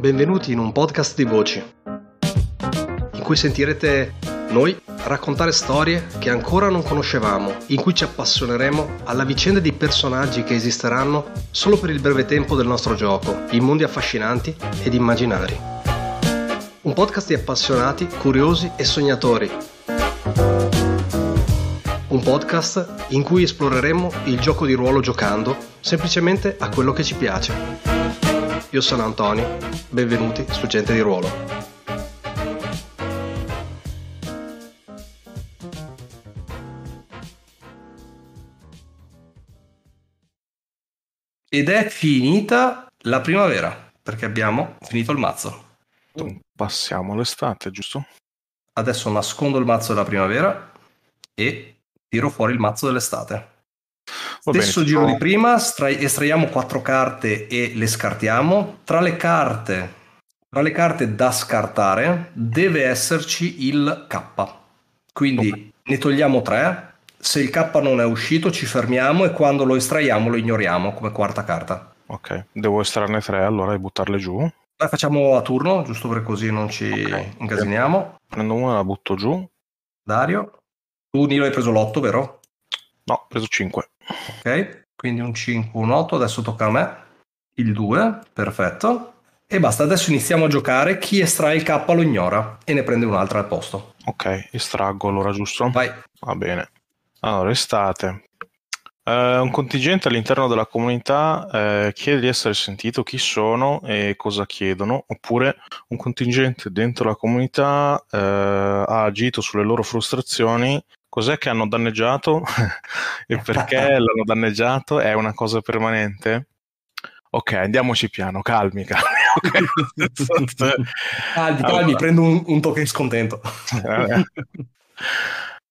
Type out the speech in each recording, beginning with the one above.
Benvenuti in un podcast di voci, in cui sentirete noi raccontare storie che ancora non conoscevamo, in cui ci appassioneremo alla vicenda di personaggi che esisteranno solo per il breve tempo del nostro gioco, in mondi affascinanti ed immaginari. Un podcast di appassionati, curiosi e sognatori. Un podcast in cui esploreremo il gioco di ruolo giocando semplicemente a quello che ci piace. Io sono Antonio, benvenuti su Gente di Ruolo. Ed è finita la primavera, perché abbiamo finito il mazzo. Mm, passiamo all'estate, giusto? Adesso nascondo il mazzo della primavera e tiro fuori il mazzo dell'estate. Stesso giro di prima, estraiamo quattro carte e le scartiamo. Tra le carte tra le carte da scartare deve esserci il K. Quindi okay. ne togliamo tre. Se il K non è uscito, ci fermiamo e quando lo estraiamo lo ignoriamo come quarta carta. Ok, devo estrarne tre allora e buttarle giù. La facciamo a turno, giusto per così non ci okay. incasiniamo. Prendo una e la butto giù. Dario, tu Nilo hai preso l'otto, vero? No, ho preso 5. Ok, quindi un 5, un 8, adesso tocca a me. Il 2, perfetto. E basta, adesso iniziamo a giocare. Chi estrae il K lo ignora e ne prende un'altra al posto. Ok, estraggo allora, giusto? Vai. Va bene. Allora, estate. Eh, un contingente all'interno della comunità eh, chiede di essere sentito chi sono e cosa chiedono, oppure un contingente dentro la comunità eh, ha agito sulle loro frustrazioni cos'è che hanno danneggiato e perché l'hanno danneggiato è una cosa permanente? Ok, andiamoci piano, calmi, calmi. Okay. calmi, allora. prendo un, un token scontento. Eh.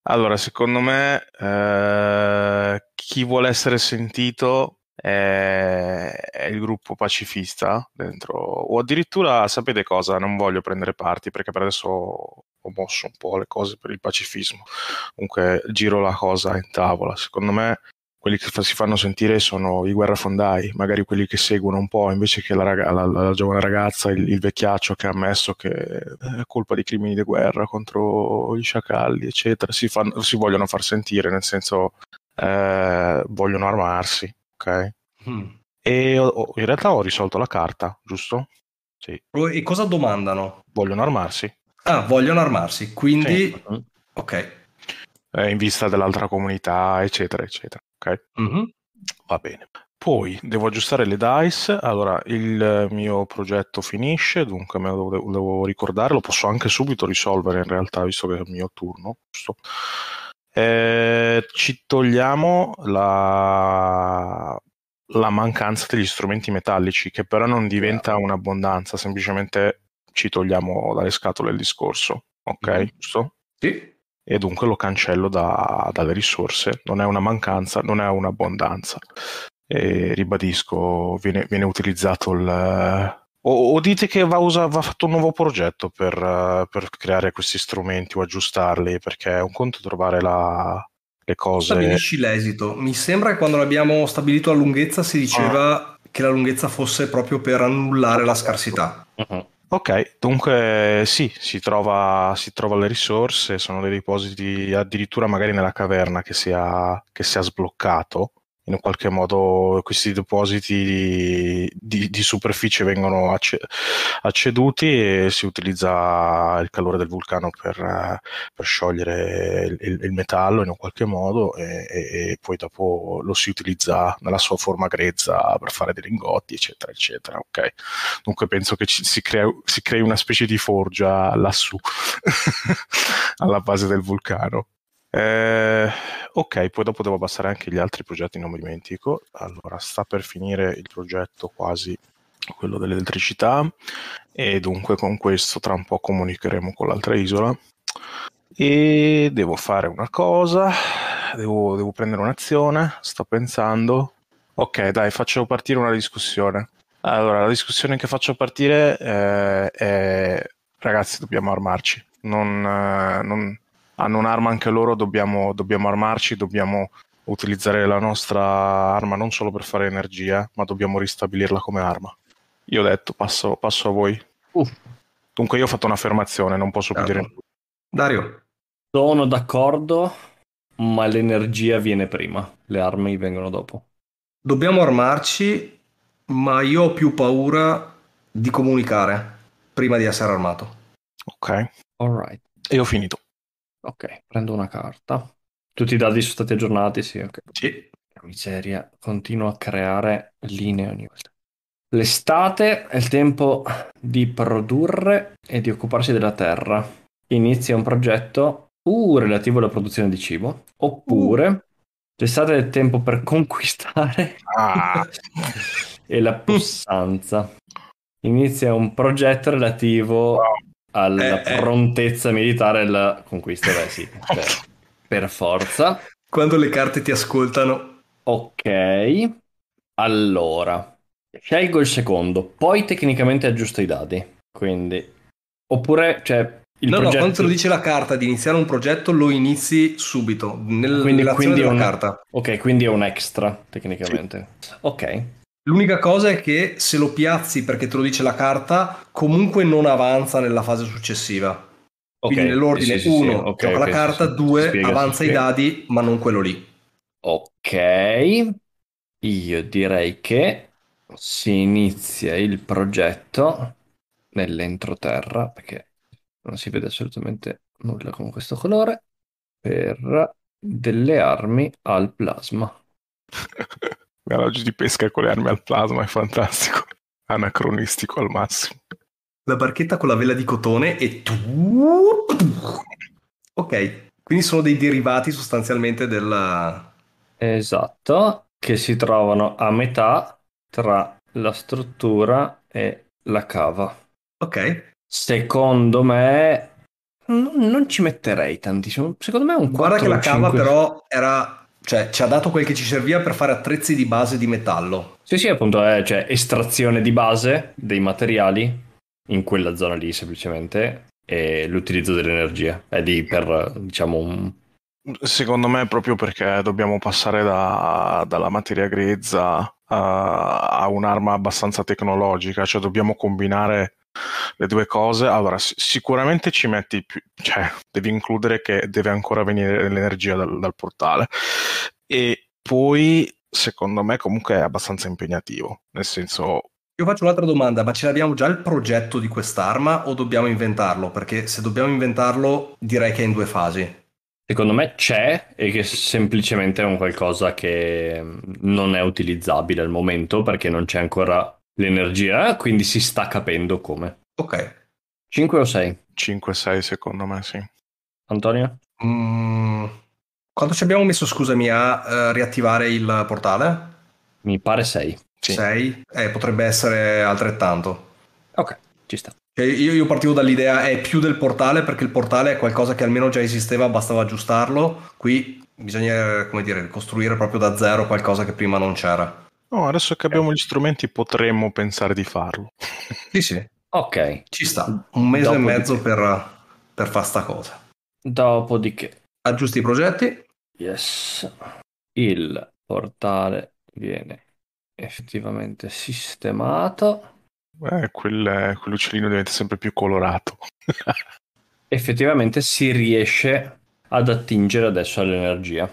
allora, secondo me, eh, chi vuole essere sentito è, è, il gruppo pacifista dentro, o addirittura sapete cosa, non voglio prendere parti perché per adesso mosso un po' le cose per il pacifismo. Comunque giro la cosa in tavola. Secondo me quelli che si fanno sentire sono i guerrafondai, magari quelli che seguono un po', invece che la, la, la, la giovane ragazza, il, il, vecchiaccio che ha ammesso che eh, è colpa di crimini di guerra contro gli sciacalli, eccetera, si, fanno, si vogliono far sentire, nel senso eh, vogliono armarsi, ok? Mm. E ho, ho, in realtà ho risolto la carta, giusto? Sì. E cosa domandano? Vogliono armarsi. Ah, vogliono armarsi, quindi... Sì. Mm-hmm. Ok. Eh, in vista dell'altra comunità, eccetera, eccetera. Ok. Mm-hmm. Va bene. Poi devo aggiustare le dice, allora il mio progetto finisce, dunque me lo devo, devo ricordare, lo posso anche subito risolvere in realtà, visto che è il mio turno, giusto? Eh, ci togliamo la, la mancanza degli strumenti metallici, che però non diventa un'abbondanza, semplicemente ci togliamo dalle scatole il discorso, ok? Mhm. Giusto? Sì. E dunque lo cancello da, dalle risorse, non è una mancanza, non è un'abbondanza. E ribadisco, viene, viene utilizzato il, o, o, dite che va, usa, va, fatto un nuovo progetto per, per, creare questi strumenti o aggiustarli, perché è un conto trovare la, le cose. Stabilisci l'esito. Mi sembra che quando l'abbiamo stabilito la lunghezza si diceva ah. che la lunghezza fosse proprio per annullare la scarsità. Uh-huh. Ok, dunque sì, si trova, si trova le risorse, sono dei depositi addirittura magari nella caverna che si è sbloccato in un qualche modo questi depositi di, di, di superficie vengono acce- acceduti e si utilizza il calore del vulcano per, per sciogliere il, il, metallo in un qualche modo e, e, poi dopo lo si utilizza nella sua forma grezza per fare dei lingotti eccetera eccetera ok dunque penso che ci, si, crea, si crei una specie di forgia lassù alla base del vulcano eh, ok, poi dopo devo passare anche gli altri progetti, non mi dimentico. Allora, sta per finire il progetto quasi quello dell'elettricità e dunque con questo tra un po' comunicheremo con l'altra isola e devo fare una cosa, devo, devo prendere un'azione, sto pensando. Ok, dai, faccio partire una discussione. Allora, la discussione che faccio partire eh, è ragazzi, dobbiamo armarci. non, eh, non hanno un'arma anche loro, dobbiamo, dobbiamo armarci, dobbiamo utilizzare la nostra arma non solo per fare energia, ma dobbiamo ristabilirla come arma. Io ho detto, passo, passo a voi. Uh. Dunque io ho fatto un'affermazione, non posso più dire... Certo. Dario. Sono d'accordo, ma l'energia viene prima, le armi vengono dopo. Dobbiamo armarci, ma io ho più paura di comunicare prima di essere armato. Ok. All right. E ho finito. Ok, prendo una carta. Tutti i dadi sono stati aggiornati, sì, ok. Sì. La miseria, continuo a creare linee ogni volta. L'estate è il tempo di produrre e di occuparsi della terra. Inizia un progetto uh, relativo alla produzione di cibo, oppure uh. l'estate è il tempo per conquistare ah. e la possanza. Inizia un progetto relativo alla eh, eh. prontezza eh. militare e alla conquista, beh sì, per, per forza. Quando le carte ti ascoltano. Ok, allora, scelgo il secondo, poi tecnicamente aggiusto i dadi, quindi... Oppure, cioè, il no, progetto... no, quando te lo dice la carta di iniziare un progetto, lo inizi subito, nel, quindi, quindi della un... carta. Ok, quindi è un extra, tecnicamente. Sì. Ok, L'unica cosa è che se lo piazzi perché te lo dice la carta, comunque non avanza nella fase successiva. Okay, Quindi nell'ordine 1 sì, sì, sì, okay, gioca okay, la carta, 2 avanza i dadi, ma non quello lì. Ok, io direi che si inizia il progetto nell'entroterra perché non si vede assolutamente nulla con questo colore per delle armi al plasma. garage di pesca con le armi al plasma, è fantastico, anacronistico al massimo. La barchetta con la vela di cotone e tu... Ok, quindi sono dei derivati sostanzialmente della... Esatto, che si trovano a metà tra la struttura e la cava. Ok. Secondo me non, ci metterei tantissimo. Secondo me è un Guarda 4, che la 5... però era cioè, ci ha dato quel che ci serviva per fare attrezzi di base di metallo. Sì, sì, appunto, è cioè, estrazione di base dei materiali in quella zona lì, semplicemente, e l'utilizzo dell'energia. È lì per, diciamo, un... Secondo me è proprio perché dobbiamo passare da, dalla materia grezza a, eh, a un'arma abbastanza tecnologica, cioè dobbiamo combinare le due cose. Allora, sicuramente ci metti più, cioè devi includere che deve ancora venire l'energia dal, dal portale. E poi, secondo me, comunque è abbastanza impegnativo. Nel senso, io faccio un'altra domanda, ma ce l'abbiamo già il progetto di quest'arma o dobbiamo inventarlo? Perché se dobbiamo inventarlo direi che è in due fasi. Secondo me c'è e che semplicemente è un qualcosa che non è utilizzabile al momento perché non c'è ancora l'energia, quindi si sta capendo come. Ok. 5 o 6? 5-6 o secondo me, sì. Antonio? Mm, quanto ci abbiamo messo, scusami, a uh, riattivare il portale? Mi pare 6. 6? Sì. Eh, potrebbe essere altrettanto. Ok, ci sta. Cioè, io, io, partivo dall'idea è più del portale perché il portale è qualcosa che almeno già esisteva, bastava aggiustarlo. Qui bisogna, come dire, costruire proprio da zero qualcosa che prima non c'era. No, adesso che abbiamo gli strumenti potremmo pensare di farlo. Sì, sì. Ok. Ci sta. Un mese Dopodiché. e mezzo per, per fare sta cosa. Dopodiché. Aggiusti i progetti. Yes. Il portale viene effettivamente sistemato. Eh, quel, quell'uccellino diventa sempre più colorato. effettivamente si riesce ad attingere adesso all'energia.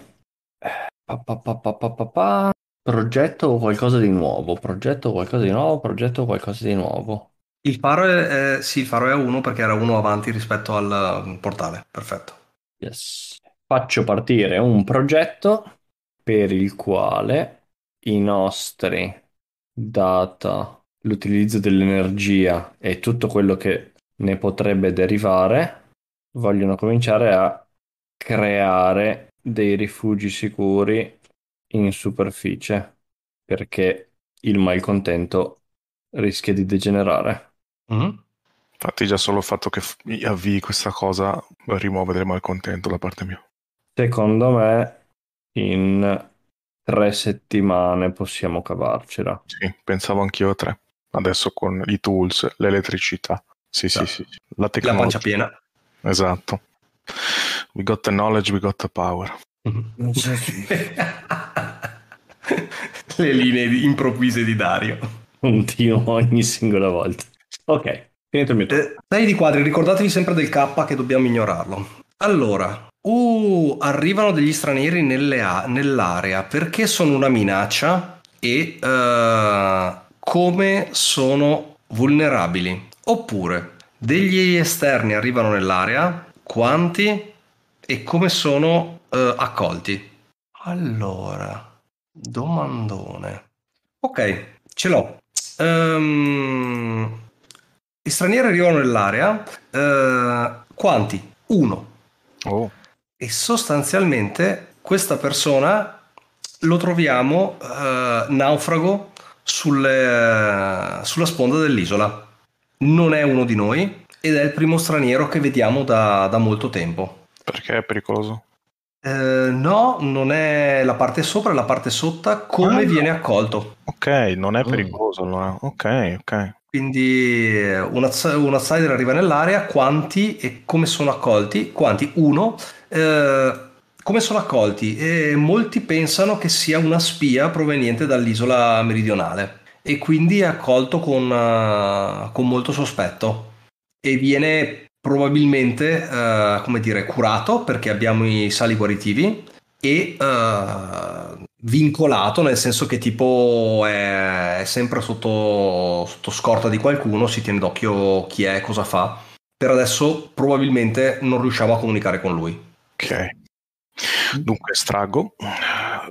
Eh, pa, pa, pa, Progetto qualcosa di nuovo, progetto qualcosa di nuovo, progetto qualcosa di nuovo. Il faro è, è sì, il faro è a 1 perché era uno avanti rispetto al um, portale, perfetto. Yes. Faccio partire un progetto per il quale i nostri data, l'utilizzo dell'energia e tutto quello che ne potrebbe derivare vogliono cominciare a creare dei rifugi sicuri in superficie perché il malcontento rischia di degenerare. Mm-hmm. Infatti, già solo il fatto che avvii questa cosa rimuove del malcontento da parte mia. Secondo me, in tre settimane possiamo cavarcela. Sì, pensavo anch'io a tre. Adesso con i tools, l'elettricità. Sì, sì, certo. sì. sì. La tecnologia. La pancia piena. Esatto. We got the knowledge, we got the power. Mhm. Le linee improvvise di Dario. Continuo ogni singola volta. Ok, finito il mio turno. Eh, dai di quadri, ricordatevi sempre del K che dobbiamo ignorarlo. Allora, uh, arrivano degli stranieri a- nell'area perché sono una minaccia e uh, come sono vulnerabili. Oppure, degli esterni arrivano nell'area, quanti e come sono eh, accolti. Allora, domandone. Ok, ce l'ho. Um, gli stranieri arrivano nell'area. Uh, quanti? Uno. Oh. E sostanzialmente questa persona lo troviamo uh, naufrago sulle, uh, sulla sponda dell'isola. Non è uno di noi ed è il primo straniero che vediamo da, da molto tempo. Perché è pericoloso? Eh, no, non è la parte sopra, è la parte sotto, come ah, viene accolto. Ok, non è oh. pericoloso allora. Ok, ok. Quindi eh, un, outsider arriva nell'area, quanti e come sono accolti? Quanti? Uno. Eh, come sono accolti? E molti pensano che sia una spia proveniente dall'isola meridionale e quindi è accolto con, uh, con molto sospetto e viene probabilmente, uh, come dire, curato perché abbiamo i sali guaritivi e uh, vincolato nel senso che tipo è, è sempre sotto, sotto, scorta di qualcuno, si tiene d'occhio chi è, cosa fa. Per adesso probabilmente non riusciamo a comunicare con lui. Ok. Dunque estraggo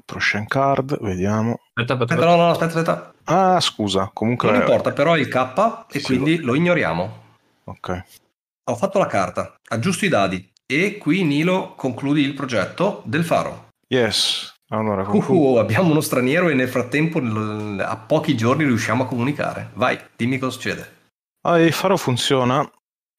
Proscian card, vediamo. Aspetta, aspetta, aspetta. No, no, aspetta, aspetta. Ah, scusa, comunque... Non importa, però è il K e sì. quindi lo ignoriamo. Ok ho fatto la carta, aggiusto i dadi e qui Nilo concludi il progetto del faro. Yes. Allora, uh, abbiamo uno straniero e nel frattempo a pochi giorni riusciamo a comunicare. Vai, dimmi cosa succede. Ah, il faro funziona.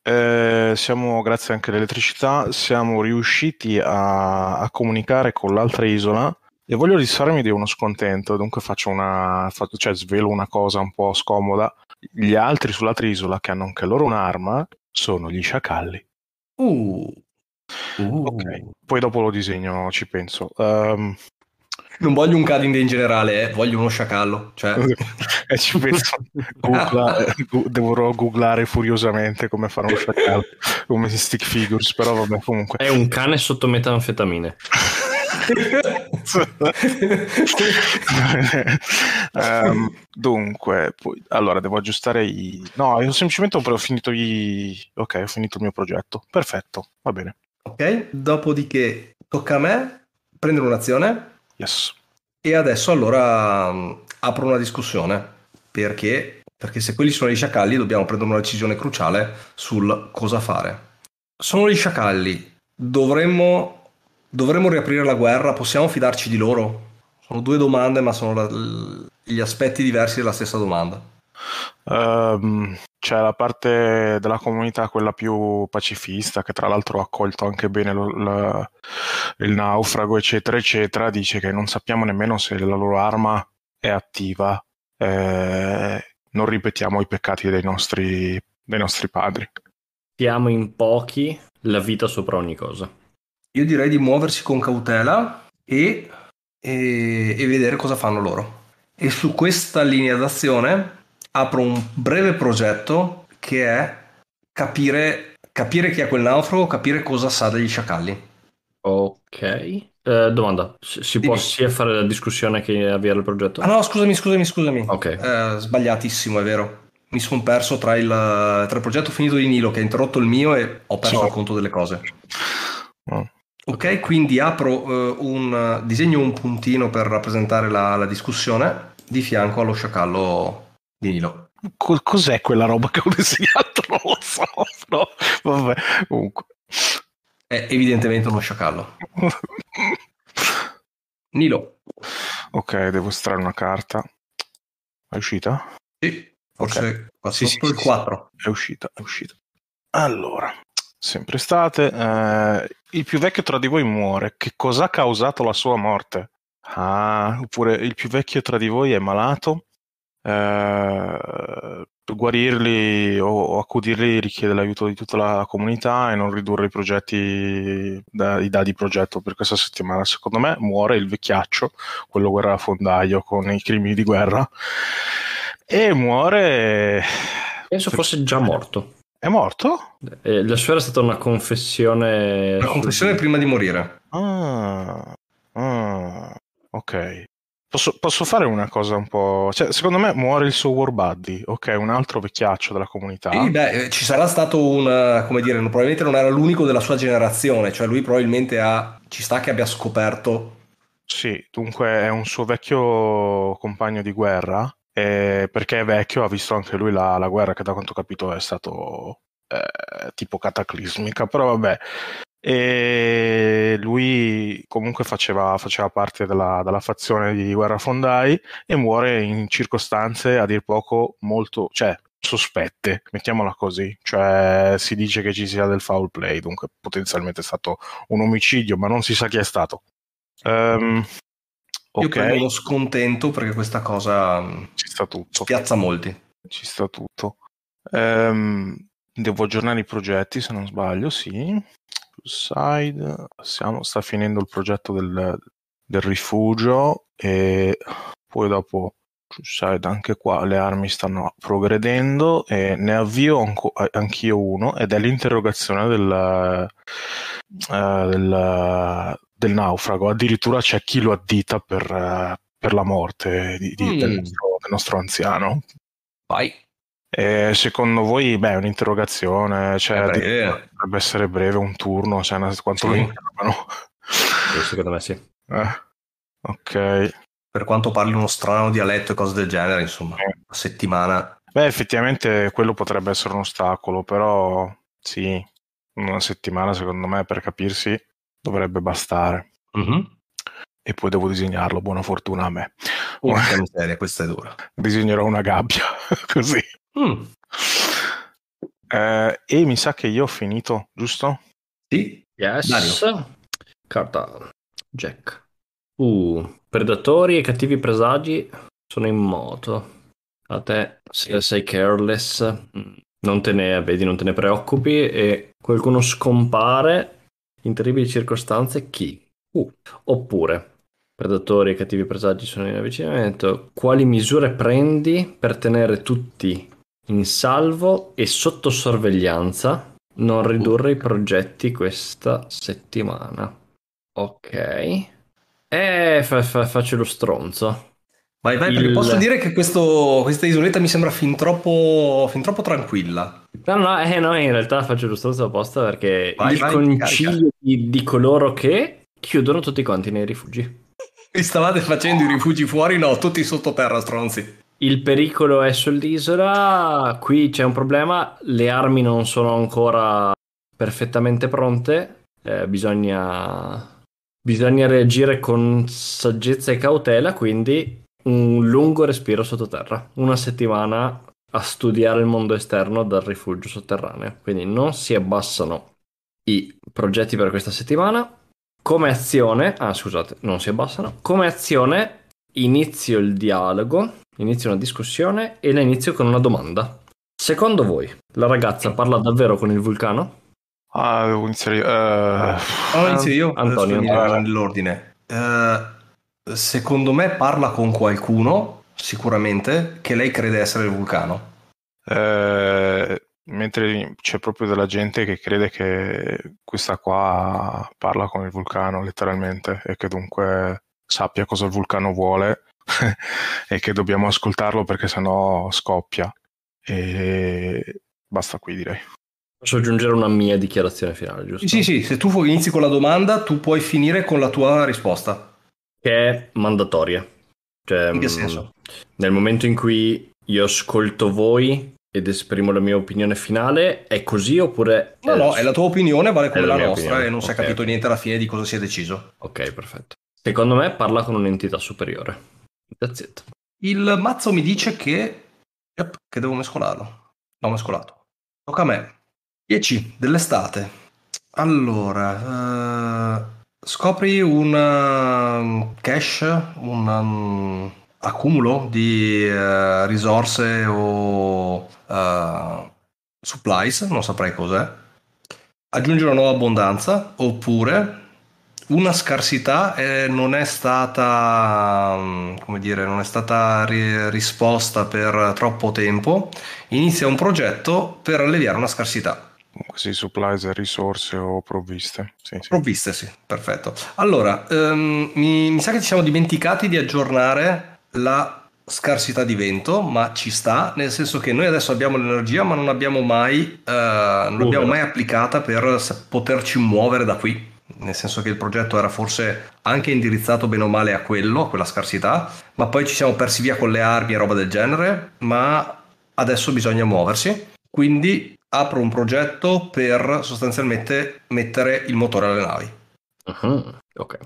Eh, siamo, grazie anche all'elettricità, siamo riusciti a, a comunicare con l'altra isola e voglio risparmiarmi di uno scontento, dunque faccio una, faccio, cioè svelo una cosa un po' scomoda. Gli altri sull'altra isola, che hanno anche loro un'arma, sono gli sciacalli. Uh. uh. Ok, poi dopo lo disegno, ci penso. Um... Non voglio un cadinde in generale, eh. voglio uno sciacallo. Cioè... eh, ci penso, Googla, eh, dovrò googlare furiosamente come fare uno sciacallo, come stick figures, però vabbè comunque. È un cane sotto metanfetamine. um, dunque, poi, allora devo aggiustare i... No, io semplicemente ho finito gli... Ok, ho finito il mio progetto. Perfetto, va bene. Ok, dopodiché tocca a me prendere un'azione. Yes. E adesso allora um, apro una discussione. Perché? Perché se quelli sono gli sciacalli dobbiamo prendere una decisione cruciale sul cosa fare. Sono gli sciacalli. Dovremmo Dovremmo riaprire la guerra? Possiamo fidarci di loro? Sono due domande, ma sono la, gli aspetti diversi della stessa domanda. Um, c'è la parte della comunità, quella più pacifista, che tra l'altro ha accolto anche bene lo, la, il naufrago, eccetera, eccetera, dice che non sappiamo nemmeno se la loro arma è attiva, eh, non ripetiamo i peccati dei nostri, dei nostri padri. Siamo in pochi, la vita sopra ogni cosa io direi di muoversi con cautela e, e, e vedere cosa fanno loro. E su questa linea d'azione apro un breve progetto che è capire, capire chi è quel naufrago, capire cosa sa degli sciacalli. Ok. Eh, domanda, si, si può sia fare la discussione che avviare il progetto? Ah no, scusami, scusami, scusami. Ok. Eh, sbagliatissimo, è vero. Mi sono perso tra il, tra il, progetto finito di Nilo che ha interrotto il mio e ho perso no. il conto delle cose. No. Ah. Ok, quindi apro eh, un disegno un puntino per rappresentare la, la discussione di fianco allo sciacallo di Nilo. Co- cos'è quella roba che ho disegnato? Non lo so. No? Vabbè, comunque. È evidentemente uno sciacallo. Nilo. Ok, devo estrarre una carta. È uscita? Sì, forse okay. qua sì, sì, il 4. Sì, è uscita, è uscita. Allora, sempre state. Eh, il più vecchio tra di voi muore. Che cosa ha causato la sua morte? Ah, oppure il più vecchio tra di voi è malato. Eh, guarirli o, o, accudirli richiede l'aiuto di tutta la comunità e non ridurre i progetti, da, i dadi progetto per questa settimana. Secondo me muore il vecchiaccio, quello guerrafondaio con i crimini di guerra, e muore... Penso fosse già morto. È morto? Eh, la sua era stata una confessione. Una confessione su... prima di morire. Ah, ah ok. Posso, posso, fare una cosa un po'. Cioè, secondo me muore il suo war buddy, ok, un altro vecchiaccio della comunità. Sì, beh, eh, ci sarà stato un. Eh, come dire, probabilmente non era l'unico della sua generazione, cioè lui probabilmente ha. ci sta che abbia scoperto. Sì, dunque è un suo vecchio compagno di guerra eh, perché è vecchio, ha visto anche lui la, la guerra che da quanto ho capito è stato eh, tipo cataclismica, però vabbè. E lui comunque faceva, faceva parte della, della, fazione di Guerra Fondai e muore in circostanze a dir poco molto, cioè sospette, mettiamola così, cioè si dice che ci sia del foul play, dunque potenzialmente è stato un omicidio, ma non si sa chi è stato. Um, Okay. Io prendo lo scontento perché questa cosa mm, ci sta tutto. piazza molti. Ci sta tutto. Um, devo aggiornare i progetti se non sbaglio, sì. Side, siamo, sta finendo il progetto del, del rifugio e poi dopo Side anche qua le armi stanno progredendo e ne avvio anco, anch'io uno ed è l'interrogazione del eh, del, del, naufrago. Addirittura c'è chi lo addita per, eh, per la morte di, di, mm. del, nostro, del, nostro, anziano. Vai. E secondo voi, beh, è un'interrogazione, cioè, eh beh, dovrebbe essere breve un turno, cioè, quanto sì. lo incarnano? Eh, secondo me sì. Eh, ok. Per quanto parli uno strano dialetto e cose del genere, insomma, eh. una settimana. Beh, effettivamente quello potrebbe essere un ostacolo, però sì, una settimana secondo me per capirsi dovrebbe bastare. Mm-hmm. E poi devo disegnarlo, buona fortuna a me. Porca miseria, questa è dura. Disegnerò una gabbia, così. Mm. Eh, e mi sa che io ho finito, giusto? Sì. Yes. Dario. Carta. Jack. Uh, predatori e cattivi presagi sono in moto. A te, se sei careless, mm, non te ne, vedi, non te ne preoccupi e qualcuno scompare in terribili circostanze, chi? Uh. Oppure, predatori e cattivi presagi sono in avvicinamento, quali misure prendi per tenere tutti in salvo e sotto sorveglianza? Non ridurre i progetti questa settimana. Ok. Eh, fa, fa, faccio lo stronzo. Vai, vai, Il... posso dire che questo, questa isoletta mi sembra fin troppo, fin troppo tranquilla. No, no, eh, no, in realtà faccio giusto questa apposta perché vai, il vai, concilio di, di, coloro che chiudono tutti quanti nei rifugi. E stavate facendo i rifugi fuori? No, tutti sottoterra, stronzi. Il pericolo è sull'isola, qui c'è un problema, le armi non sono ancora perfettamente pronte, eh, bisogna, bisogna reagire con saggezza e cautela, quindi un lungo respiro sottoterra, una settimana a studiare il mondo esterno dal rifugio sotterraneo. Quindi non si abbassano i progetti per questa settimana. Come azione, ah scusate, non si abbassano. Come azione inizio il dialogo, inizio una discussione e la inizio con una domanda. Secondo voi la ragazza parla davvero con il vulcano? Ah, devo iniziare io. Uh... Allora inizio io. Antonio. Nell'ordine. Uh, secondo me parla con qualcuno, sicuramente, che lei crede essere il vulcano. Eh, mentre c'è proprio della gente che crede che questa qua parla con il vulcano letteralmente e che dunque sappia cosa il vulcano vuole e che dobbiamo ascoltarlo perché sennò scoppia. E basta qui direi. Posso aggiungere una mia dichiarazione finale, giusto? Sì, sì, se tu inizi con la domanda, tu puoi finire con la tua risposta. Che è mandatoria. Cioè, in che mm, senso? Nel momento in cui io ascolto voi ed esprimo la mia opinione finale, è così oppure... No, è... no, è la tua opinione, vale come la, la nostra opinione. e non okay. si è capito niente alla fine di cosa si è deciso. Ok, perfetto. Secondo me parla con un'entità superiore. That's it. Il mazzo mi dice che... Yep, che devo mescolarlo. L'ho mescolato. Tocca a me. 10 dell'estate. Allora... Uh... Scopri un um, cache, un um, accumulo di uh, risorse o uh, supplies, non saprei cos'è. Aggiungi una nuova abbondanza oppure una scarsità eh, non è stata, um, come dire, non è stata ri- risposta per troppo tempo. Inizia un progetto per alleviare una scarsità così supplies e risorse o provviste. Sì, sì. Provviste, sì, perfetto. Allora, um, mi, mi, sa che ci siamo dimenticati di aggiornare la scarsità di vento, ma ci sta, nel senso che noi adesso abbiamo l'energia, ma non eh, l'abbiamo mai, uh, non mai applicata per poterci muovere da qui nel senso che il progetto era forse anche indirizzato bene o male a quello, a quella scarsità, ma poi ci siamo persi via con le armi e roba del genere, ma adesso bisogna muoversi. Quindi apro un progetto per sostanzialmente mettere il motore alle navi. Uh-huh. Ok.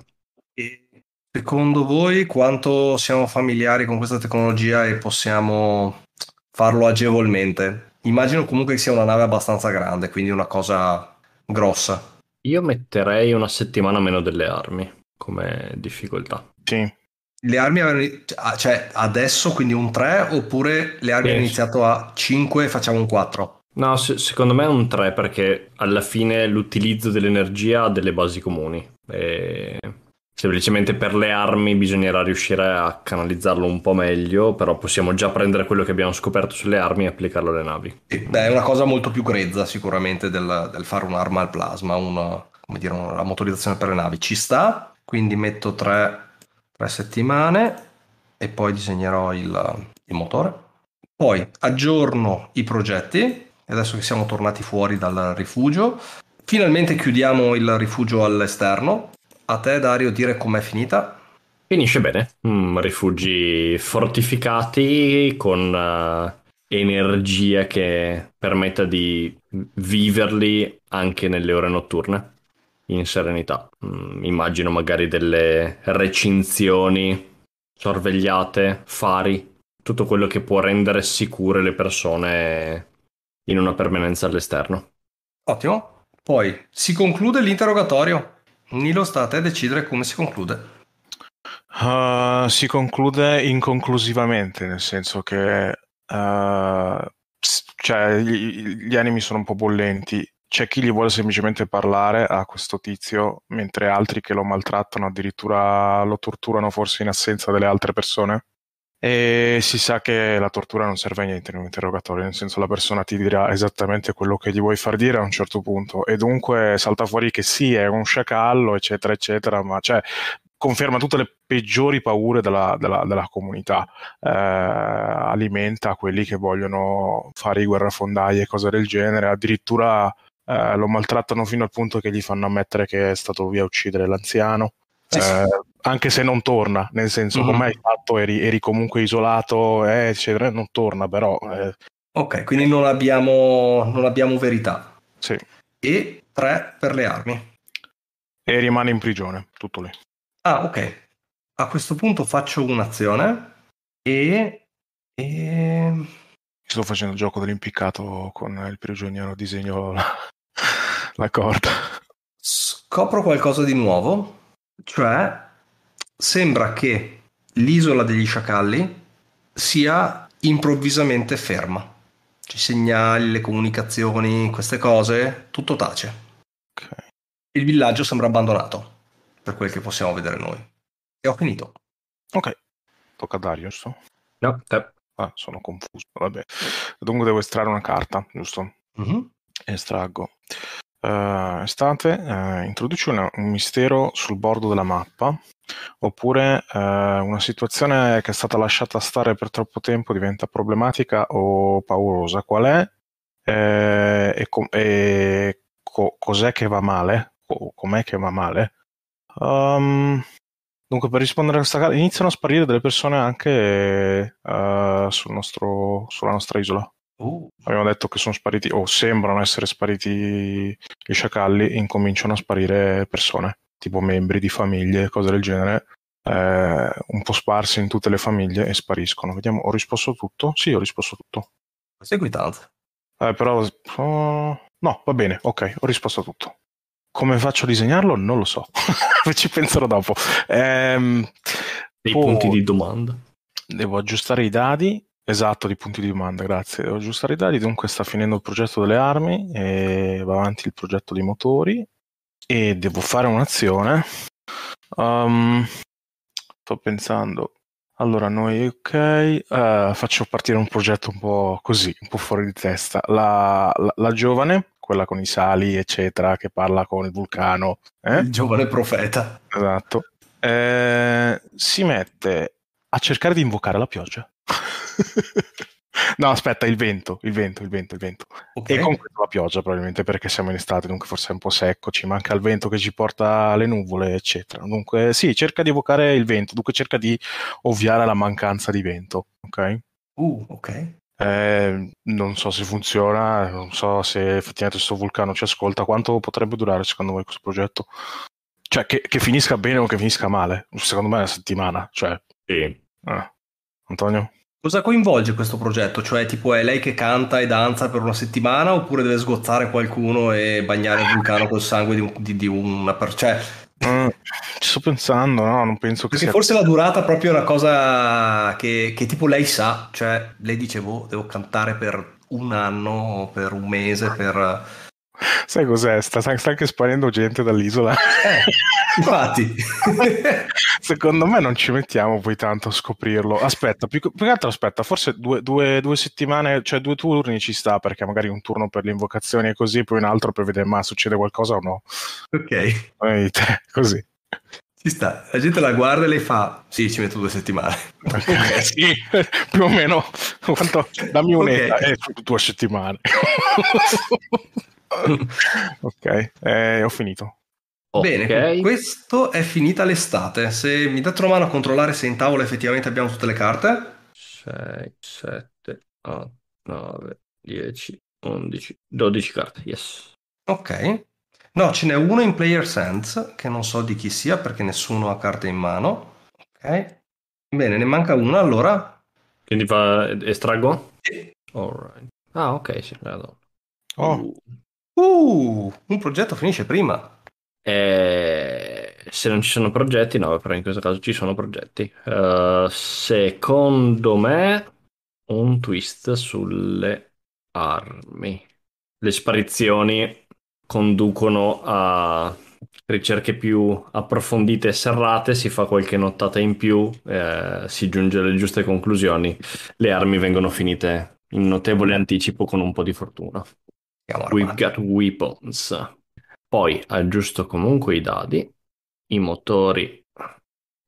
E secondo voi quanto siamo familiari con questa tecnologia e possiamo farlo agevolmente? Immagino comunque che sia una nave abbastanza grande, quindi una cosa grossa. Io metterei una settimana meno delle armi come difficoltà. Sì. Le armi avevano, cioè, cioè adesso quindi un 3 oppure le armi sì. hanno iniziato a 5 e facciamo un 4? No, se- secondo me è un 3 perché alla fine l'utilizzo dell'energia ha delle basi comuni. E... Semplicemente per le armi bisognerà riuscire a canalizzarlo un po' meglio, però possiamo già prendere quello che abbiamo scoperto sulle armi e applicarlo alle navi. Beh, è una cosa molto più grezza sicuramente del, del fare un'arma al plasma, una, come dire, una motorizzazione per le navi. Ci sta, quindi metto 3 settimane e poi disegnerò il, il motore. Poi aggiorno i progetti adesso che siamo tornati fuori dal rifugio. Finalmente chiudiamo il rifugio all'esterno. A te Dario dire com'è finita. Finisce bene, mm, rifugi fortificati con uh, energia che permetta di viverli anche nelle ore notturne in serenità. Mm, immagino magari delle recinzioni sorvegliate, fari, tutto quello che può rendere sicure le persone in una permanenza all'esterno. Ottimo. Poi si conclude l'interrogatorio. Nilo sta a te decidere come si conclude. Uh, si conclude inconclusivamente, nel senso che uh, cioè, gli, gli animi sono un po' bollenti. C'è chi gli vuole semplicemente parlare a questo tizio, mentre altri che lo maltrattano, addirittura lo torturano forse in assenza delle altre persone e si sa che la tortura non serve a niente in un interrogatorio, nel senso la persona ti dirà esattamente quello che gli vuoi far dire a un certo punto e dunque salta fuori che sì, è un sciacallo, eccetera, eccetera, ma cioè conferma tutte le peggiori paure della, della, della comunità, eh, alimenta quelli che vogliono fare i guerrafondai e cose del genere, addirittura eh, lo maltrattano fino al punto che gli fanno ammettere che è stato via a uccidere l'anziano. Eh, anche se non torna, nel senso mm-hmm. come hai fatto, eri, eri comunque isolato, eh, eccetera, non torna però. Eh. Ok, quindi non abbiamo, non abbiamo verità. Sì. E tre per le armi. E rimane in prigione, tutto lì. Ah, ok. A questo punto faccio un'azione e... e... Sto facendo il gioco dell'impiccato con il prigioniero, disegno la, la corda. Scopro qualcosa di nuovo, cioè sembra che l'isola degli sciacalli sia improvvisamente ferma. Ci segnali, le comunicazioni, queste cose, tutto tace. Okay. Il villaggio sembra abbandonato, per quel che possiamo vedere noi. E ho finito. Ok, tocca a Dario, giusto? No, te. Ah, sono confuso, vabbè. Dunque devo estrarre una carta, giusto? Mm-hmm. Estraggo eh, estate eh, introduci una, un mistero sul bordo della mappa oppure eh, una situazione che è stata lasciata stare per troppo tempo diventa problematica o paurosa, qual è eh, e, com- e co- cos'è che va male o com'è che va male? Um, dunque, per rispondere a questa cosa, iniziano a sparire delle persone anche eh, sul nostro, sulla nostra isola. Uh. Abbiamo detto che sono spariti, o sembrano essere spariti gli sciacalli, incominciano a sparire persone, tipo membri di famiglie, cose del genere, eh, un po' sparsi in tutte le famiglie e spariscono. Vediamo, ho risposto tutto? Sì, ho risposto tutto. Segui Eh, però... Oh, no, va bene, ok, ho risposto tutto. Come faccio a disegnarlo? Non lo so, ci penserò dopo. Ehm, Dei po- punti di domanda. Devo aggiustare i dadi Esatto, di punti di domanda, grazie. Devo Ho i dati. dunque sta finendo il progetto delle armi, e va avanti il progetto dei motori e devo fare un'azione. Um, sto pensando, allora noi ok, uh, faccio partire un progetto un po' così, un po' fuori di testa. La, la, la giovane, quella con i sali, eccetera, che parla con il vulcano. Eh? Il giovane profeta. Esatto. Eh, si mette a cercare di invocare la pioggia no, aspetta, il vento, il vento, il vento, il vento. Okay. E con la pioggia probabilmente perché siamo in estate, dunque forse è un po' secco, ci manca il vento che ci porta le nuvole, eccetera. Dunque sì, cerca di evocare il vento, dunque cerca di ovviare alla mancanza di vento, ok? Uh, ok. Eh, non so se funziona, non so se effettivamente questo vulcano ci ascolta. Quanto potrebbe durare secondo voi questo progetto? Cioè, che, che finisca bene o che finisca male? Secondo me è una settimana. Cioè... Sì. Eh. Antonio? Cosa coinvolge questo progetto? Cioè, tipo, è lei che canta e danza per una settimana oppure deve sgozzare qualcuno e bagnare il vulcano col sangue di, di, di una persona? Cioè... Mm, ci sto pensando, no? Non penso che Perché sia... forse la durata proprio è una cosa che, che tipo lei sa, cioè lei dice, boh, devo cantare per un anno, per un mese, per Sai cos'è? Sta, sta anche sparendo gente dall'isola. Eh, infatti. Secondo me non ci mettiamo poi tanto a scoprirlo. Aspetta, più, più che altro aspetta, forse due, due, due, settimane, cioè due turni ci sta, perché magari un turno per le invocazioni e così, poi un altro per vedere ma succede qualcosa o no. Ok. Te, così. Ci sta, la gente la guarda e lei fa, sì, ci metto due settimane. Okay. sì, più o meno, quanto, dammi un'età, okay. eh, due settimane. ok, eh, ho finito. Bene, okay. questo è finita l'estate. Se mi date una mano a controllare se in tavola effettivamente abbiamo tutte le carte. 6, 7, 8, 9, 10, 11, 12 carte, yes. Ok. No, ce n'è uno in Player Sense che non so di chi sia perché nessuno ha carte in mano. Ok. Bene, ne manca una allora. Quindi fa estraggo? Sì. Right. Ah, ok, sì, vado. Oh, uh. Uh, un progetto finisce prima. Eh, se non ci sono progetti, no, però in questo caso ci sono progetti. Uh, secondo me, un twist sulle armi. Le sparizioni conducono a ricerche più approfondite e serrate, si fa qualche nottata in più, eh, si giunge alle giuste conclusioni. Le armi vengono finite in notevole anticipo con un po' di fortuna. Cavolo, We've got weapons. Poi aggiusto comunque i dadi, i motori.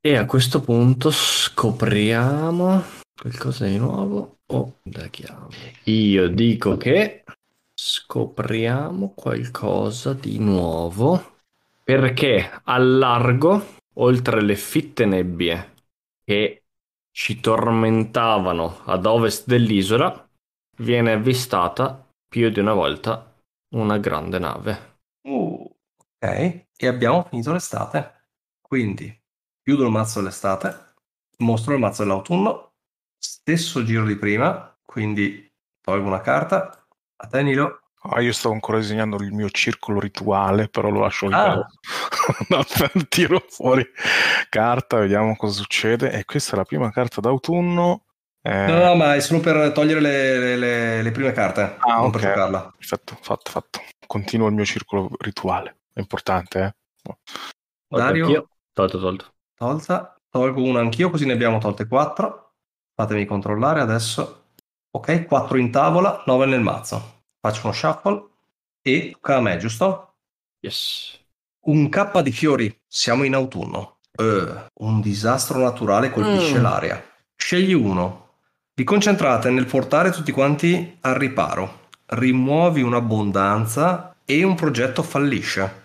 E a questo punto scopriamo qualcosa di nuovo. Oh, la chiave. Io dico che scopriamo qualcosa di nuovo perché al largo, oltre le fitte nebbie che ci tormentavano ad ovest dell'isola, viene avvistata più di una volta una grande nave. Uh, ok, e abbiamo finito l'estate. Quindi chiudo il mazzo dell'estate, mostro il mazzo dell'autunno, stesso giro di prima, quindi tolgo una carta. A te Nilo. Ah, io stavo ancora disegnando il mio circolo rituale, però lo lascio lì. Ah. tiro fuori carta, vediamo cosa succede. E questa è la prima carta d'autunno. Eh. No, no, ma è solo per togliere le, le, le prime carte, ah, non okay. per giocarla. Perfetto, fatto, fatto. Continuo il mio circolo rituale, è importante, eh? No. Dario? Anch'io. Tolto, tolto. Tolta. Tolgo una anch'io, così ne abbiamo tolte quattro. Fatemi controllare adesso. Ok, quattro in tavola, nove nel mazzo. Faccio uno shuffle e tocca a me, giusto? Yes. Un K di fiori. Siamo in autunno. Uh, un disastro naturale colpisce mm. l'aria. Scegli uno, vi concentrate nel portare tutti quanti al riparo. Rimuovi un'abbondanza e un progetto fallisce.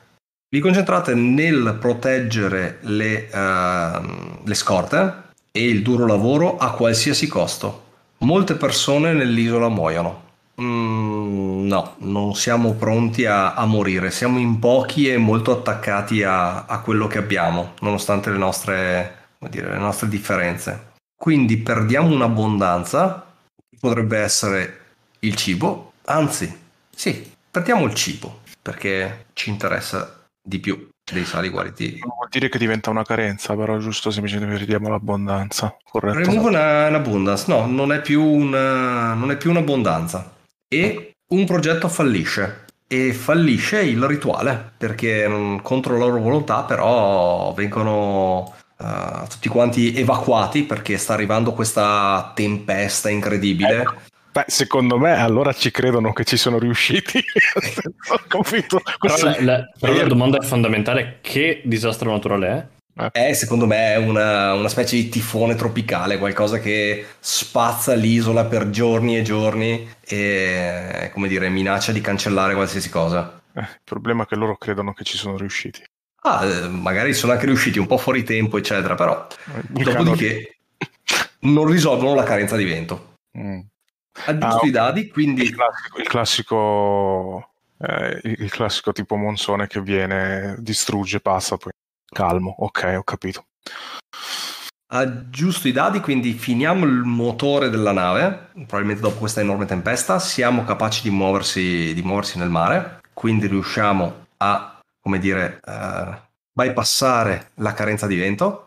Vi concentrate nel proteggere le, uh, le scorte e il duro lavoro a qualsiasi costo. Molte persone nell'isola muoiono. Mm, no, non siamo pronti a, a, morire, siamo in pochi e molto attaccati a, a quello che abbiamo, nonostante le nostre, dire, le nostre differenze. Quindi perdiamo un'abbondanza, potrebbe essere il cibo, anzi, sì, perdiamo il cibo, perché ci interessa di più dei sali qualitativi. Non vuol dire che diventa una carenza, però giusto semplicemente perdiamo l'abbondanza, corretto? Remove una, un'abbondance, no, non è, più una, non è più un'abbondanza. E un progetto fallisce, e fallisce il rituale, perché contro la loro volontà però vengono uh, tutti quanti evacuati perché sta arrivando questa tempesta incredibile. Eh. Beh, secondo me allora ci credono che ci sono riusciti. Confitto. Questa... Però, la, però la eh, domanda fondamentale è che disastro naturale è? Eh. È eh, secondo me una, una specie di tifone tropicale, qualcosa che spazza l'isola per giorni e giorni e come dire, minaccia di cancellare qualsiasi cosa. Eh, il problema è che loro credono che ci sono riusciti ah, eh, magari sono anche riusciti un po' fuori tempo, eccetera, però Il dopodiché calore. non risolvono la carenza di vento. Mm. Aggiusto ah, i dadi, quindi... Il classico, il classico... Eh, il classico tipo monsone che viene, distrugge, passa, poi calmo. Ok, ho capito. Aggiusto i dadi, quindi finiamo il motore della nave. Probabilmente dopo questa enorme tempesta siamo capaci di muoversi, di muoversi nel mare, quindi riusciamo a come dire, eh, bypassare la carenza di vento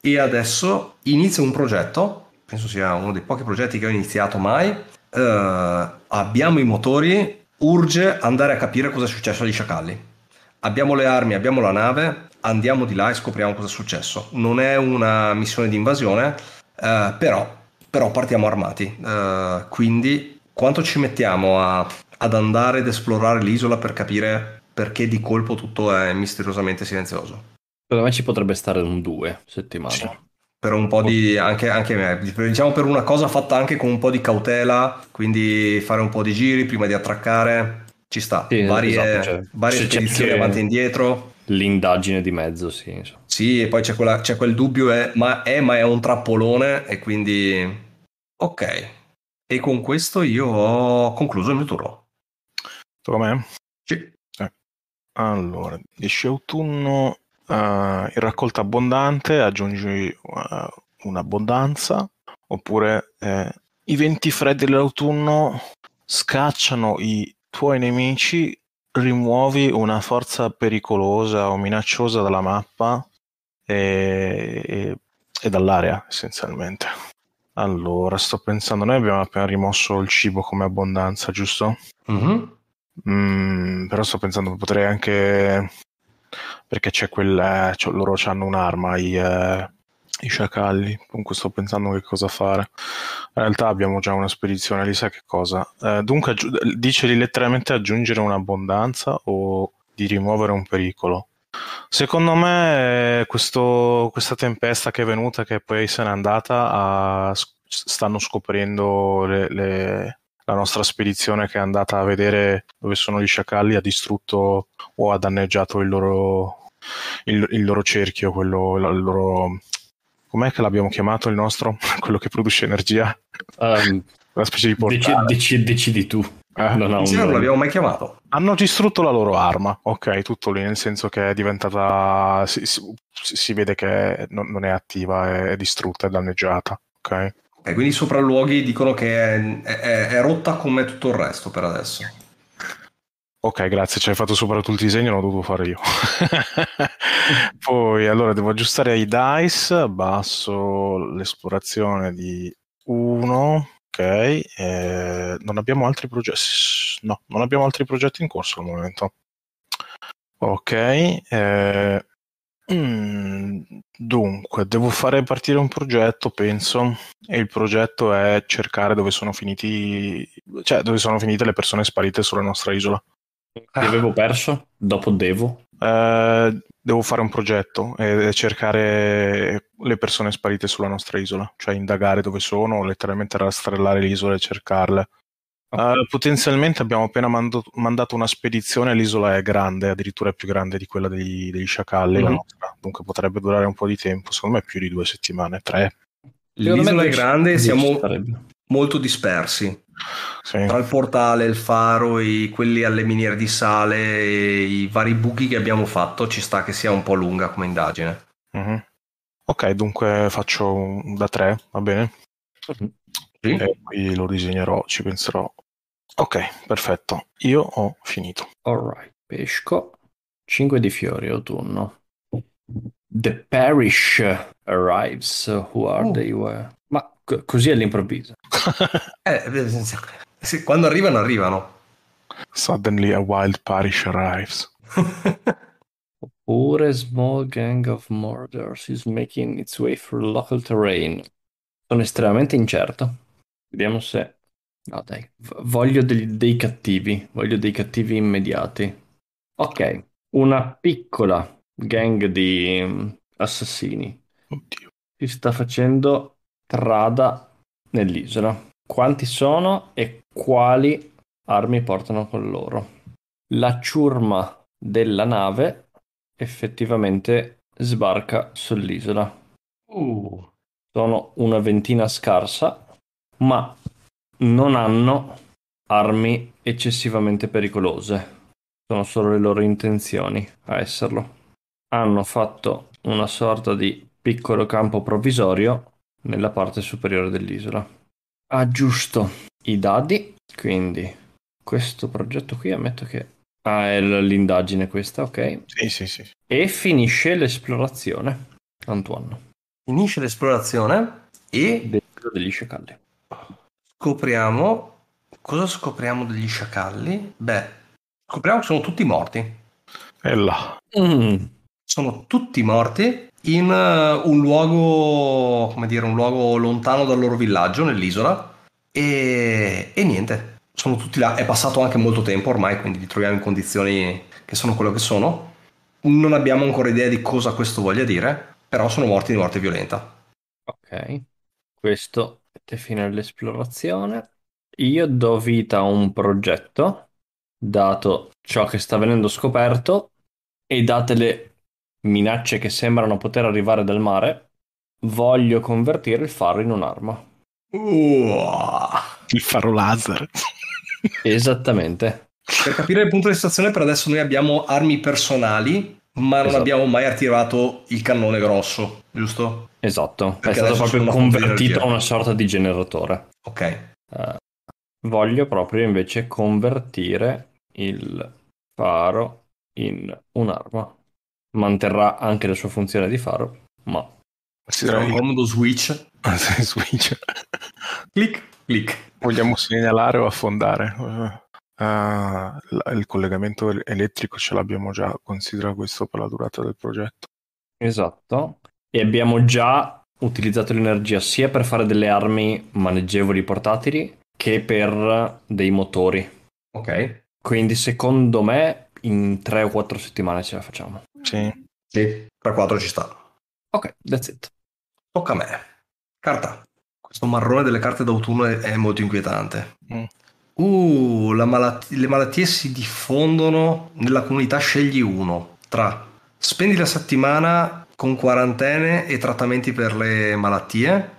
e adesso inizio un progetto, penso sia uno dei pochi progetti che ho iniziato mai, eh, abbiamo i motori, urge andare a capire cosa è successo agli sciacalli. Abbiamo le armi, abbiamo la nave, andiamo di là e scopriamo cosa è successo. Non è una missione di invasione, eh, però, però, partiamo armati. Eh, quindi quanto ci mettiamo a, ad andare ad esplorare l'isola per capire perché di colpo tutto è misteriosamente silenzioso. Secondo me ci potrebbe stare un due settimane. Sì. Per un po' di. Anche, anche me. Diciamo per una cosa fatta anche con un po' di cautela, quindi fare un po' di giri prima di attraccare. Ci sta. Sì, esatto, varie, esatto, cioè, varie cioè, spedizioni avanti e indietro. L'indagine di mezzo, sì. Insomma. Sì, e poi c'è, quella, c'è quel dubbio: è ma, è ma è un trappolone, e quindi. Ok. E con questo io ho concluso il mio turno. Tocca a me. Allora, 10 autunno, uh, eh, in raccolta abbondante aggiungi uh, un'abbondanza, oppure eh, i venti freddi dell'autunno scacciano i tuoi nemici, rimuovi una forza pericolosa o minacciosa dalla mappa e, e, e dall'area essenzialmente. Allora, sto pensando, noi abbiamo appena rimosso il cibo come abbondanza, giusto? Mm-hmm. Mm, però sto pensando, potrei anche. Perché c'è quel. C'è, loro hanno un'arma, i, eh, i, sciacalli. Comunque sto pensando che cosa fare. In realtà abbiamo già una spedizione lì, sa che cosa. Eh, dunque, aggi- dice di letteralmente aggiungere un'abbondanza o di rimuovere un pericolo. Secondo me, eh, questo, questa tempesta che è venuta, che poi se n'è andata, a, stanno scoprendo le, le la nostra spedizione che è andata a vedere dove sono gli sciacalli ha distrutto o ha danneggiato il loro, il, il loro cerchio, quello, il loro... Com'è che l'abbiamo chiamato il nostro? quello che produce energia? Um, Una specie di portale. Deci, deci, decidi tu. Eh? no, un... non l'abbiamo mai chiamato. Hanno distrutto la loro arma, ok, tutto lì, nel senso che è diventata... Si, si, si vede che non, non è attiva, è, è distrutta, è danneggiata, ok? E quindi i sopralluoghi dicono che è, è, è rotta come tutto il resto per adesso. Ok, grazie, ci hai fatto soprattutto il disegno, l'ho dovuto fare io. Poi, allora, devo aggiustare i dice, basso l'esplorazione di 1, ok. Eh, non abbiamo altri progetti, no, non abbiamo altri progetti in corso al momento. Ok, eh, Mm, dunque, devo fare partire un progetto, penso, e il progetto è cercare dove sono finiti, cioè dove sono finite le persone sparite sulla nostra isola. Che ah. avevo perso? Dopo devo? Eh, devo fare un progetto e cercare le persone sparite sulla nostra isola, cioè indagare dove sono, letteralmente rastrellare l'isola e cercarle. Uh, potenzialmente abbiamo appena mando- mandato una spedizione, l'isola è grande, addirittura è più grande di quella degli, degli sciacalli, mm-hmm. la mhm. nostra, dunque potrebbe durare un po' di tempo, secondo me più di due settimane, tre. L'isola è grande e siamo molto dispersi. Sì. Tra il portale, il faro, i, quelli alle miniere di sale e i vari buchi che abbiamo fatto, ci sta che sia un po' lunga come indagine. Mm-hmm. Ok, dunque faccio da tre, va bene? Mm-hmm. E qui lo disegnerò, ci penserò. Ok, perfetto. Io ho finito. Alright, pesco. 5 di fiori, autunno. The Parish arrives. Who are oh. they? Were? Ma c- così all'improvviso. eh, eh, eh sì, quando arrivano, arrivano. Suddenly a wild parish arrives. Oppure small gang of murders is making its way through local terrain. Sono estremamente incerto. Vediamo se No, dai, voglio dei, dei cattivi, voglio dei cattivi immediati. Ok, una piccola gang di mm, assassini Oddio. si sta facendo strada nell'isola. Quanti sono e quali armi portano con loro? La ciurma della nave effettivamente sbarca sull'isola. Uh. Sono una ventina scarsa, ma non hanno armi eccessivamente pericolose, sono solo le loro intenzioni a esserlo. Hanno fatto una sorta di piccolo campo provvisorio nella parte superiore dell'isola. Aggiusto ah, i dadi, quindi questo progetto qui ammetto che... Ah, è l'indagine questa, ok? Sì, sì, sì. E finisce l'esplorazione, Antoine. Finisce l'esplorazione e... degli sciacalli scopriamo cosa scopriamo degli sciacalli? Beh, scopriamo che sono tutti morti. Bella. Mm. Sono tutti morti in eh, un luogo, come dire, un luogo lontano dal loro villaggio, nell'isola. E, e niente, sono tutti là. È passato anche molto tempo ormai, quindi li troviamo in condizioni che sono quello che sono. Non abbiamo ancora idea di cosa questo voglia dire, però sono morti di morte violenta. Ok, questo Mette fine all'esplorazione. Io do vita a un progetto, dato ciò che sta venendo scoperto e date le minacce che sembrano poter arrivare dal mare, voglio convertire il faro in un'arma. Uh, il faro laser. Esattamente. Per capire il punto di situazione, per adesso noi abbiamo armi personali, ma non esatto. abbiamo mai attivato il cannone grosso, giusto? Esatto, Perché è stato proprio convertito a una sorta di generatore. Ok. Uh, voglio proprio invece convertire il faro in un'arma. Manterrà anche la sua funzione di faro, ma... Si sarà un comodo switch. Ah, switch. clic, click. Vogliamo segnalare o affondare? Uh, il collegamento elettrico ce l'abbiamo già, considera questo per la durata del progetto. Esatto, e abbiamo già utilizzato l'energia sia per fare delle armi maneggevoli portatili che per dei motori. Ok. Quindi secondo me in 3 o 4 settimane ce la facciamo. Sì. Sì, tra 4 ci sta. Ok, that's it. Tocca a me. Carta. Questo marrone delle carte d'autunno è molto inquietante. Mm. Uh, malat- le malattie si diffondono nella comunità Scegli uno tra spendi la settimana con quarantene e trattamenti per le malattie.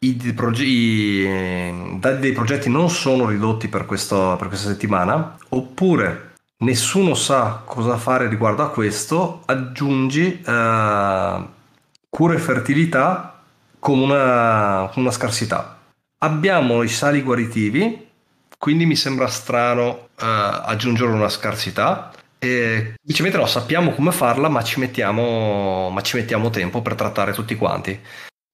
I, i dati dei progetti non sono ridotti per, questo, per questa settimana, oppure nessuno sa cosa fare riguardo a questo, aggiungi eh, cure e fertilità con una, una scarsità. Abbiamo i sali guaritivi, quindi mi sembra strano eh, aggiungere una scarsità. E semplicemente no, sappiamo come farla, ma ci, mettiamo, ma ci mettiamo tempo per trattare tutti quanti.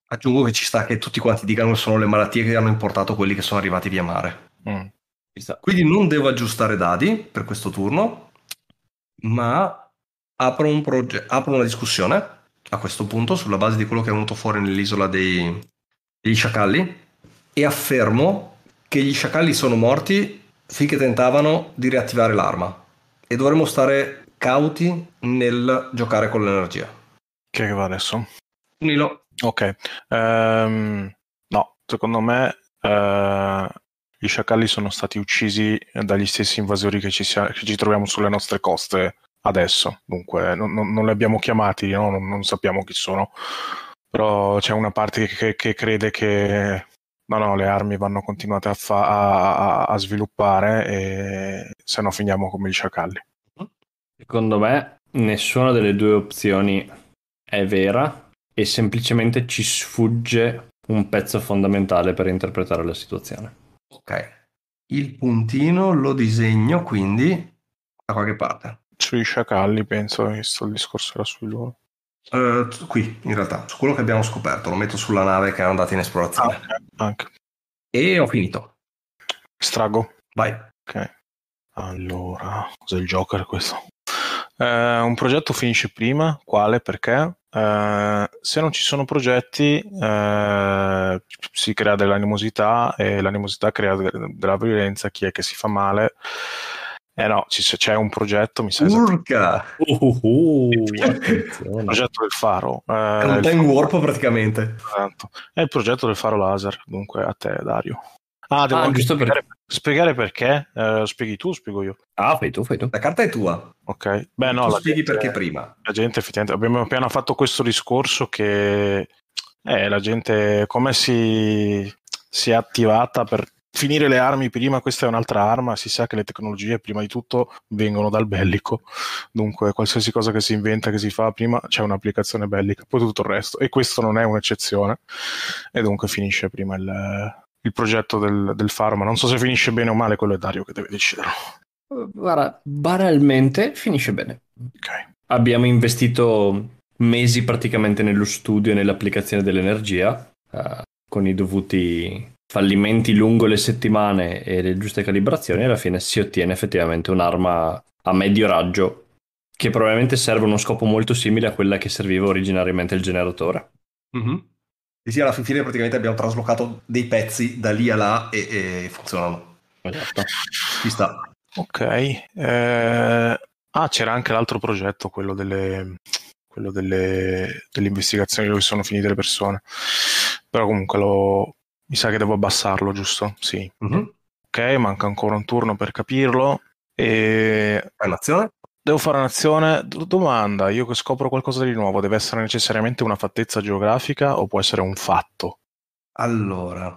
Aggiungo che ci sta che tutti quanti dicano che sono le malattie che hanno importato quelli che sono arrivati via mare. Mm. Quindi non devo aggiustare dadi per questo turno, ma apro, un proge- apro una discussione a questo punto sulla base di quello che è venuto fuori nell'isola dei, degli sciacalli e affermo che gli sciacalli sono morti finché tentavano di riattivare l'arma e dovremmo stare cauti nel giocare con l'energia. Chi che va adesso? Nilo. Ok. Um, no, secondo me uh, gli sciacalli sono stati uccisi dagli stessi invasori che ci, sia, che ci troviamo sulle nostre coste adesso. Dunque, non, non, non li abbiamo chiamati, no? non, non, sappiamo chi sono. Però c'è una parte che, che crede che no, no, le armi vanno continuate a, fa- a, a, a sviluppare e se no finiamo come i sciacalli. Secondo me nessuna delle due opzioni è vera e semplicemente ci sfugge un pezzo fondamentale per interpretare la situazione. Ok. Il puntino lo disegno quindi da qualche parte. Sui sciacalli penso, visto il discorso era sui loro. Uh, qui in realtà, su quello che abbiamo scoperto, lo metto sulla nave che è andata in esplorazione. Ah, okay. E ho finito. Strago. Vai. Ok. Allora, cos'è il Joker questo? Eh, un progetto finisce prima, quale, perché? Eh, se non ci sono progetti eh, si crea dell'animosità e l'animosità crea de- della violenza, chi è che si fa male? Eh no, c- c'è un progetto, mi sa... Esatto. Urca! Oh, oh, oh. Il progetto del faro. Eh, un time warp praticamente. Esatto. È il progetto del faro laser, dunque a te Dario. Ah, devo ah, anche giusto per... Spiegare perché? Eh, spieghi tu spiego io? Ah, fai tu, fai tu. La carta è tua. Ok. Beh, no, tu spieghi gente, perché prima. La gente effettivamente abbiamo appena fatto questo discorso che eh, la gente come si, si è attivata per finire le armi prima, questa è un'altra arma, si sa che le tecnologie prima di tutto vengono dal bellico, dunque qualsiasi cosa che si inventa, che si fa prima c'è un'applicazione bellica, poi tutto il resto e questo non è un'eccezione e dunque finisce prima il, il progetto del, del faro, ma non so se finisce bene o male, quello è Dario che deve decidere. Guarda, banalmente finisce bene. Okay. Abbiamo investito mesi praticamente nello studio e nell'applicazione dell'energia, eh, con i dovuti fallimenti lungo le settimane e le giuste calibrazioni, alla fine si ottiene effettivamente un'arma a medio raggio che probabilmente serve a uno scopo molto simile a quella che serviva originariamente il generatore. Mm-hmm. E sì, alla fine praticamente abbiamo traslocato dei pezzi da lì a là e, e funzionano. Esatto. Ci sta. Ok. Eh... ah, c'era anche l'altro progetto, quello delle quello delle, delle investigazioni dove sono finite le persone. Però comunque lo, mi sa che devo abbassarlo, giusto? Sì. Mm-hmm. Ok, manca ancora un turno per capirlo. E... Fai un'azione? devo fare un'azione. D- domanda, io che scopro qualcosa di nuovo, deve essere necessariamente una fattezza geografica o può essere un fatto? Allora.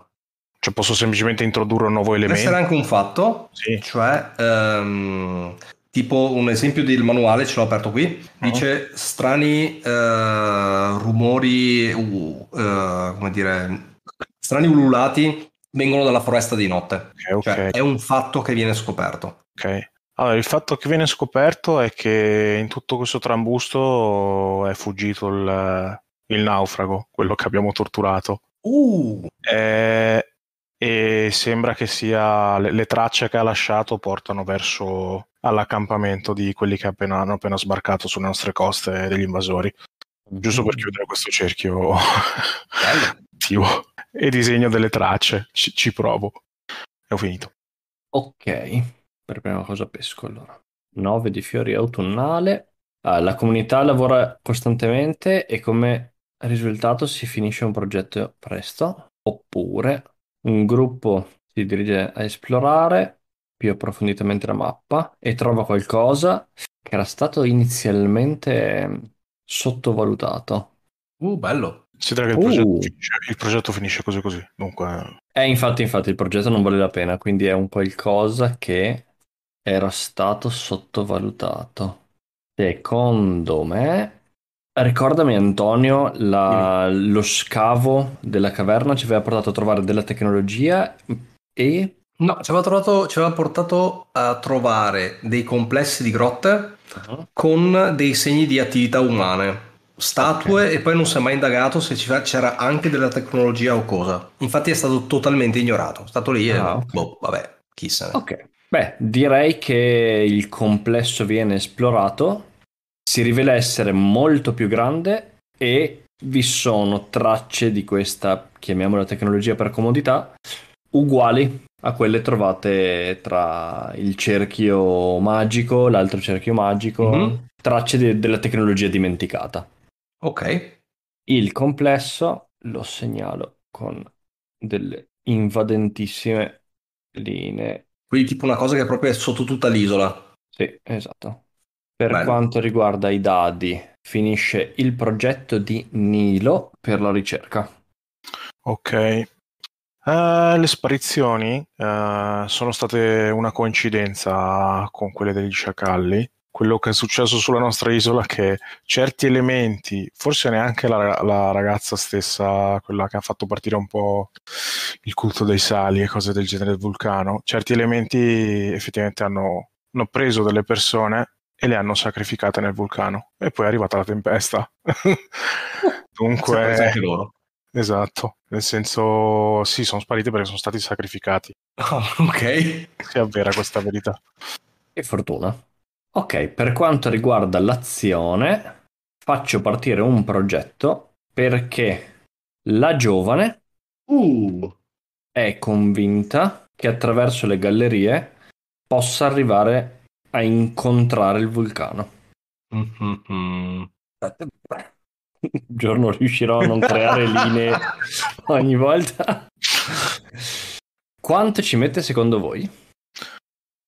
Cioè posso semplicemente introdurre un nuovo elemento? Può essere anche un fatto, sì. cioè um, tipo un esempio del manuale, ce l'ho aperto qui, dice uh-huh. strani uh, rumori, uh, uh, come dire, strani ululati vengono dalla foresta di notte. Okay, okay. Cioè, è un fatto che viene scoperto. Ok. Allora, il fatto che viene scoperto è che in tutto questo trambusto è fuggito il, il naufrago, quello che abbiamo torturato. Uh. Eh, e sembra che sia le, le, tracce che ha lasciato portano verso all'accampamento di quelli che appena, hanno appena sbarcato sulle nostre coste degli invasori. Giusto per mm. chiudere questo cerchio attivo e disegno delle tracce, ci, ci provo. E ho finito. Ok. Per prima cosa pesco allora. 9 di fiori autunnale. Ah, la comunità lavora costantemente e come risultato si finisce un progetto presto. Oppure un gruppo si dirige a esplorare più approfonditamente la mappa e trova qualcosa che era stato inizialmente sottovalutato. Uh, bello. Si che il, progetto, uh. finisce, il progetto finisce così così. Dunque... Eh, infatti, infatti, il progetto non vale la pena, quindi è un qualcosa che era stato sottovalutato. Secondo me, ricordami Antonio, la- lo scavo della caverna ci aveva portato a trovare della tecnologia e... No, ci aveva, trovato, ci aveva portato a trovare dei complessi di grotte uh-huh. con dei segni di attività umane statue e poi non si è mai indagato se c'era anche della tecnologia o cosa. Infatti è stato totalmente ignorato. È stato lì e ah, okay. boh, vabbè, chissà. Ok. Beh, direi che il complesso viene esplorato, si rivela essere molto più grande e vi sono tracce di questa, chiamiamola tecnologia per comodità, uguali a quelle trovate tra il cerchio magico, l'altro cerchio magico, mm-hmm. tracce de- della tecnologia dimenticata. Ok. Il complesso lo segnalo con delle invadentissime linee quindi tipo una cosa che è proprio sotto tutta l'isola. Sì, esatto. Per Bene. quanto riguarda i dadi, finisce il progetto di Nilo per la ricerca. Ok. Uh, le sparizioni uh, sono state una coincidenza con quelle degli sciacalli quello che è successo sulla nostra isola che certi elementi, forse neanche la, la, ragazza stessa, quella che ha fatto partire un po' il culto dei sali e cose del genere del vulcano, certi elementi effettivamente hanno, hanno preso delle persone e le hanno sacrificate nel vulcano e poi è arrivata la tempesta. Dunque... Esatto, nel senso sì, sono spariti perché sono stati sacrificati. Oh, ok. Si avvera questa verità. E fortuna. Ok, per quanto riguarda l'azione, faccio partire un progetto perché la giovane uh. è convinta che attraverso le gallerie possa arrivare a incontrare il vulcano. Un giorno riuscirò a non creare linee ogni volta. Quanto ci mette secondo voi?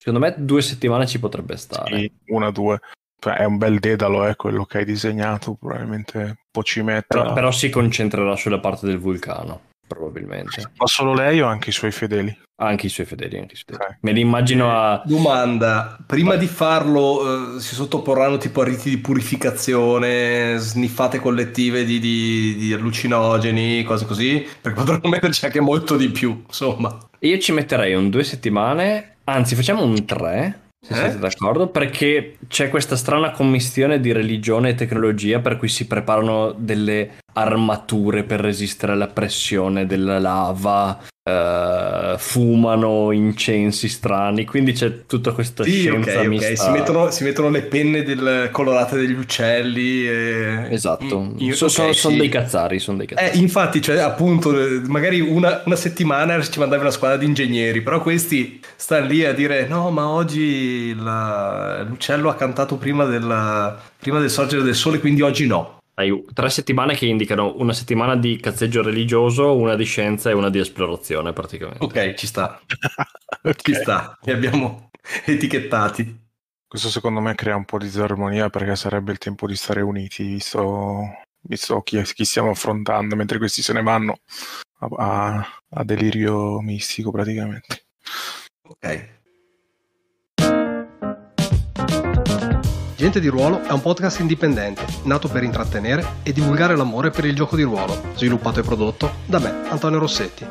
Secondo me due settimane ci potrebbe stare. Sì, una, due. Cioè, è un bel dedalo, è eh, quello che hai disegnato, probabilmente un po' ci mette. Però, però, si concentrerà sulla parte del vulcano, probabilmente. Ma solo lei o anche i suoi fedeli? Anche i suoi fedeli, anche i suoi fedeli. Okay. Me li immagino a... Domanda, prima Beh. di farlo eh, si sottoporranno tipo a riti di purificazione, sniffate collettive di, di, di allucinogeni, cose così? Perché potranno metterci anche molto di più, insomma. Io ci metterei un due settimane Anzi, facciamo un 3, se eh? siete d'accordo, perché c'è questa strana commistione di religione e tecnologia per cui si preparano delle armature per resistere alla pressione della lava Uh, fumano incensi strani, quindi c'è tutta questa sì, scienza okay, mista. Okay. Si, mettono, si, mettono, le penne del, colorate degli uccelli. E... Esatto, mm, Io, so, okay, sono, sì. dei cazzari. Sono dei cazzari. Eh, infatti, cioè, appunto, eh, magari una, una, settimana ci mandavi una squadra di ingegneri, però questi stanno lì a dire no, ma oggi la... Eh, l'uccello ha cantato prima, della... prima del sorgere del sole, quindi oggi no hai tre settimane che indicano una settimana di cazzeggio religioso, una di scienza e una di esplorazione praticamente. Ok, ci sta. okay. Ci sta, li abbiamo etichettati. Questo secondo me crea un po' di disarmonia perché sarebbe il tempo di stare uniti, visto, visto chi, chi, stiamo affrontando, mentre questi se ne vanno a, a, a delirio mistico praticamente. Ok, Gente di Ruolo è un podcast indipendente, nato per intrattenere e divulgare l'amore per il gioco di ruolo, sviluppato e prodotto da me, Antonio Rossetti.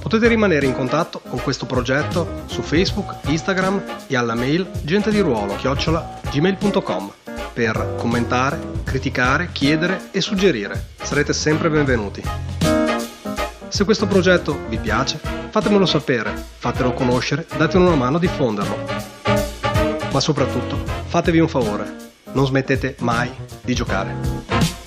Potete rimanere in contatto con questo progetto su Facebook, Instagram e alla mail gentediruolo-gmail.com per commentare, criticare, chiedere e suggerire. Sarete sempre benvenuti. Se questo progetto vi piace, fatemelo sapere, fatelo conoscere, datelo una mano a diffonderlo. Ma soprattutto fatevi un favore, non smettete mai di giocare.